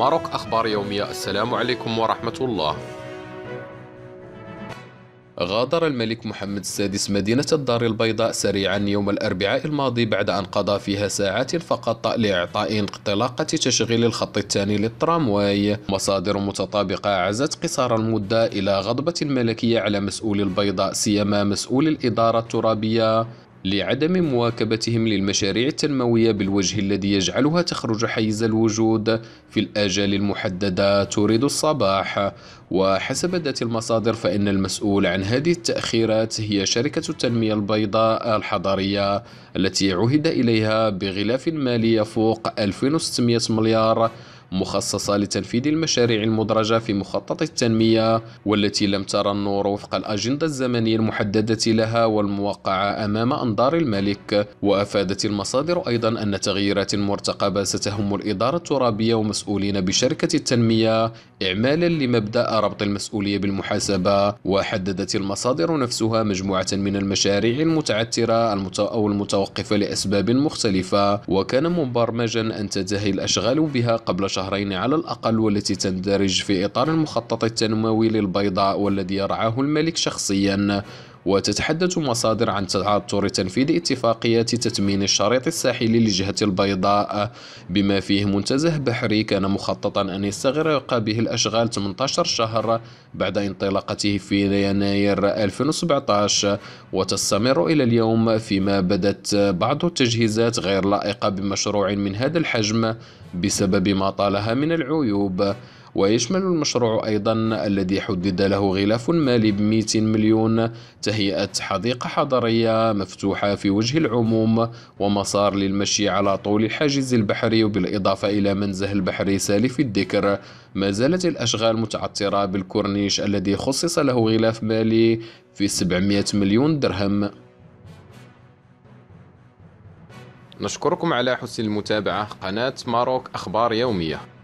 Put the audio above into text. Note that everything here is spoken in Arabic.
ماروك أخبار يومية السلام عليكم ورحمة الله غادر الملك محمد السادس مدينة الدار البيضاء سريعا يوم الأربعاء الماضي بعد أن قضى فيها ساعات فقط لإعطاء انطلاقة تشغيل الخط الثاني للترامواي مصادر متطابقة عزت قصار المدة إلى غضبة الملكية على مسؤول البيضاء سيما مسؤول الإدارة الترابية لعدم مواكبتهم للمشاريع التنموية بالوجه الذي يجعلها تخرج حيز الوجود في الآجال المحددة تريد الصباح وحسب ذات المصادر فإن المسؤول عن هذه التأخيرات هي شركة التنمية البيضاء الحضرية التي عهد إليها بغلاف مالي يفوق 2600 مليار مخصصة لتنفيذ المشاريع المدرجة في مخطط التنمية والتي لم ترى النور وفق الأجندة الزمنية المحددة لها والموقعة أمام أنظار الملك وأفادت المصادر أيضا أن تغييرات مرتقبة ستهم الإدارة الترابية ومسؤولين بشركة التنمية إعمالا لمبدأ ربط المسؤولية بالمحاسبة وحددت المصادر نفسها مجموعة من المشاريع المتعترة أو المتوقفة لأسباب مختلفة وكان مبرمجا أن تنتهي الأشغال بها قبل شهرين على الأقل والتي تندرج في إطار المخطط التنموي للبيضاء والذي يرعاه الملك شخصيا وتتحدث مصادر عن تعثر تنفيذ اتفاقيات تثمين الشريط الساحلي للجهة البيضاء بما فيه منتزه بحري كان مخططا أن يستغرق به الأشغال 18 شهر بعد انطلاقته في يناير 2017 وتستمر إلى اليوم فيما بدت بعض التجهيزات غير لائقة بمشروع من هذا الحجم بسبب ما طالها من العيوب ويشمل المشروع أيضا الذي حدد له غلاف مالي ب 200 مليون تهيئة حديقة حضرية مفتوحة في وجه العموم ومسار للمشي على طول الحاجز البحري وبالإضافة إلى منزه البحري سالف الذكر ما زالت الأشغال متعثرة بالكورنيش الذي خصص له غلاف مالي في 700 مليون درهم نشكركم على حسن المتابعة قناة ماروك أخبار يومية